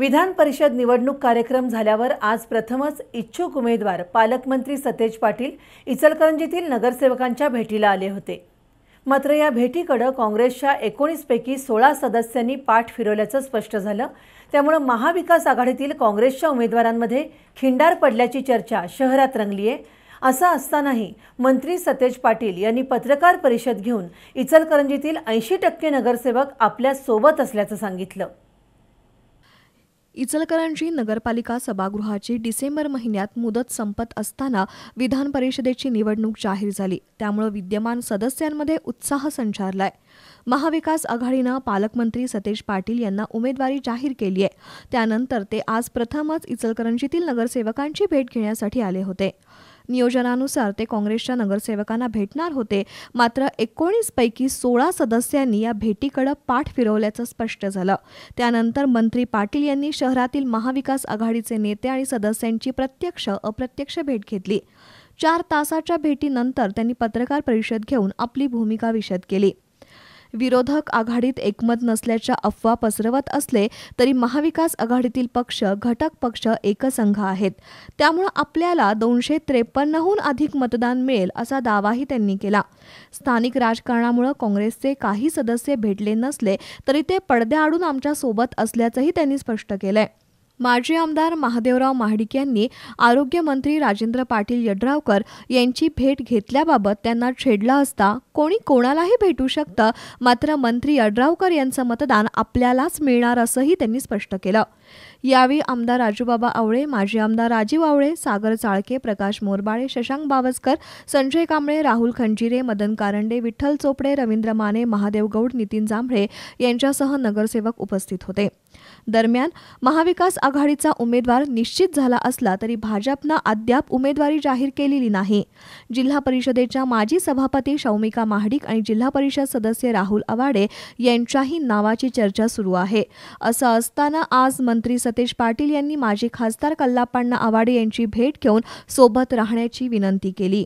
विधान परिषद निवडणूक कार्यक्रम झाल्यावर आज प्रथमच इच्छुक उमेदवार पालकमंत्री सतेज पाटील इचलकरंजीतील नगरसेवकांच्या भेटीला आले होते मात्र या भेटीकडं काँग्रेसच्या एकोणीसपैकी सोळा सदस्यांनी पाठ फिरवल्याचं स्पष्ट झालं त्यामुळं महाविकास आघाडीतील काँग्रेसच्या उमेदवारांमध्ये खिंडार पडल्याची चर्चा शहरात रंगली आहे असं असतानाही मंत्री सतेज पाटील यांनी पत्रकार परिषद घेऊन इचलकरंजीतील ऐंशी टक्के नगरसेवक आपल्या सोबत असल्याचं सांगितलं इचलकरंजी नगरपालिका सभागृहाची डिसेंबर महिन्यात मुदत संपत असताना विधान परिषदेची निवडणूक जाहीर झाली त्यामुळे विद्यमान सदस्यांमध्ये उत्साह संचारलाय महाविकास आघाडीनं पालकमंत्री सतेज पाटील यांना उमेदवारी जाहीर केली आहे त्यानंतर ते आज प्रथमच इचलकरंजीतील नगरसेवकांची भेट घेण्यासाठी आले होते नियोजनानुसार ते काँग्रेसच्या नगरसेवकांना भेटणार होते मात्र एकोणीसपैकी सोळा सदस्यांनी या भेटीकडे पाठ फिरवल्याचं स्पष्ट झालं त्यानंतर मंत्री पाटील यांनी शहरातील महाविकास आघाडीचे नेते आणि सदस्यांची प्रत्यक्ष अप्रत्यक्ष भेट घेतली चार तासाच्या भेटीनंतर त्यांनी पत्रकार परिषद घेऊन आपली भूमिका विशद केली विरोधक आघाडीत एकमत नसल्याच्या अफवा पसरवत असले तरी महाविकास आघाडीतील पक्ष घटक पक्ष एकसंघ आहेत त्यामुळं आपल्याला दोनशे त्रेपन्नहून अधिक मतदान मिळेल असा दावाही त्यांनी केला स्थानिक राजकारणामुळे काँग्रेसचे काही सदस्य भेटले नसले तरी ते पडद्याआडून आमच्या सोबत असल्याचंही त्यांनी स्पष्ट केलंय माजी आमदार महादेवराव महाडिक यांनी आरोग्यमंत्री राजेंद्र पाटील यड्रावकर यांची भेट घेतल्याबाबत त्यांना छेडला असता कोणी कोणालाही भेटू शकतं मात्र मंत्री यड्रावकर यांचं मतदान आपल्यालाच मिळणार असंही त्यांनी स्पष्ट केलं यावेळी आमदार राजूबाबा आवळे माजी आमदार राजीव आवळे सागर चाळके प्रकाश मोरबाळे शशांक बावसकर संजय कांबळे राहुल खंजिरे मदन कारंडे विठ्ठल चोपडे रवींद्र माने महादेव गौड नितीन जांभळे यांच्यासह नगरसेवक उपस्थित होते दरम्यान महाविकास महाआघाडीचा उमेदवार निश्चित झाला असला तरी भाजपनं अद्याप उमेदवारी जाहीर केलेली नाही जिल्हा परिषदेच्या माजी सभापती शौमिका महाडिक आणि जिल्हा परिषद सदस्य राहुल आवाडे यांच्याही नावाची चर्चा सुरू आहे असं असताना आज मंत्री सतेज पाटील यांनी माजी खासदार कल्लापांना आवाडे यांची भेट घेऊन सोबत राहण्याची विनंती केली